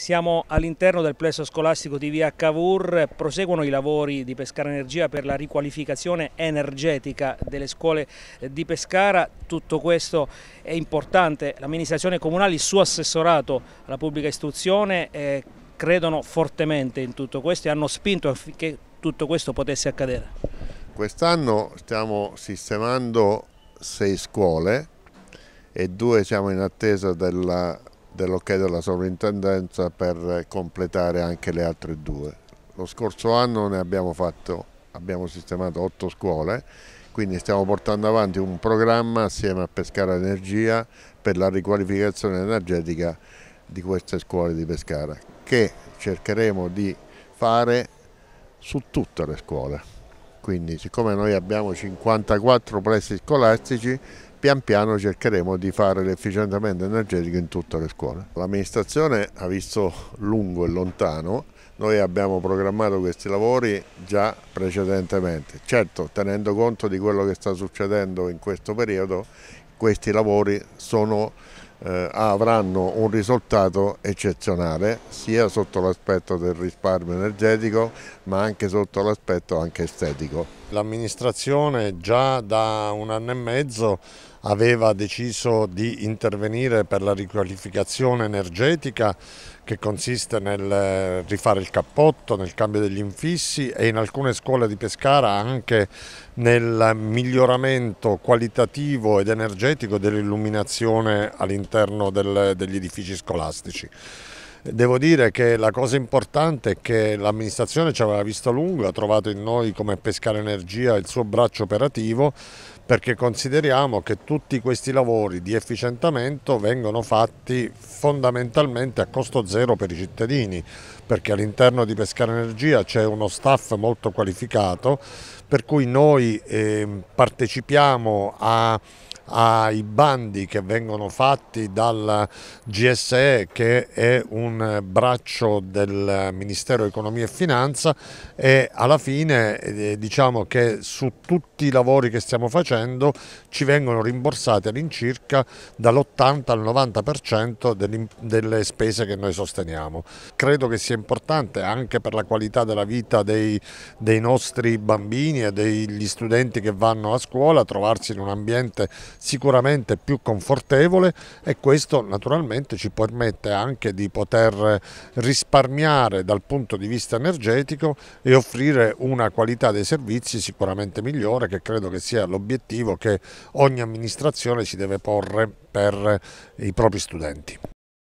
Siamo all'interno del plesso scolastico di via Cavour, proseguono i lavori di Pescara Energia per la riqualificazione energetica delle scuole di Pescara, tutto questo è importante, l'amministrazione comunale, il suo assessorato alla pubblica istruzione eh, credono fortemente in tutto questo e hanno spinto affinché tutto questo potesse accadere. Quest'anno stiamo sistemando sei scuole e due siamo in attesa della dell'ok della sovrintendenza per completare anche le altre due. Lo scorso anno ne abbiamo fatto, abbiamo sistemato otto scuole, quindi stiamo portando avanti un programma assieme a Pescara Energia per la riqualificazione energetica di queste scuole di Pescara che cercheremo di fare su tutte le scuole. Quindi siccome noi abbiamo 54 plessi scolastici, pian piano cercheremo di fare l'efficientamento energetico in tutte le scuole. L'amministrazione ha visto lungo e lontano, noi abbiamo programmato questi lavori già precedentemente, certo tenendo conto di quello che sta succedendo in questo periodo, questi lavori sono eh, avranno un risultato eccezionale sia sotto l'aspetto del risparmio energetico ma anche sotto l'aspetto estetico. L'amministrazione già da un anno e mezzo aveva deciso di intervenire per la riqualificazione energetica che consiste nel eh, rifare il cappotto, nel cambio degli infissi e in alcune scuole di Pescara anche nel miglioramento qualitativo ed energetico dell'illuminazione all'interno degli edifici scolastici. Devo dire che la cosa importante è che l'amministrazione ci aveva visto a lungo, ha trovato in noi come pescare energia il suo braccio operativo perché consideriamo che tutti questi lavori di efficientamento vengono fatti fondamentalmente a costo zero per i cittadini, perché all'interno di Pescare Energia c'è uno staff molto qualificato, per cui noi eh, partecipiamo a ai bandi che vengono fatti dal GSE che è un braccio del Ministero Economia e Finanza e alla fine eh, diciamo che su tutti i lavori che stiamo facendo ci vengono rimborsati all'incirca dall'80 al 90% delle spese che noi sosteniamo. Credo che sia importante anche per la qualità della vita dei, dei nostri bambini e degli studenti che vanno a scuola trovarsi in un ambiente sicuramente più confortevole e questo naturalmente ci permette anche di poter risparmiare dal punto di vista energetico e offrire una qualità dei servizi sicuramente migliore che credo che sia l'obiettivo che ogni amministrazione si deve porre per i propri studenti.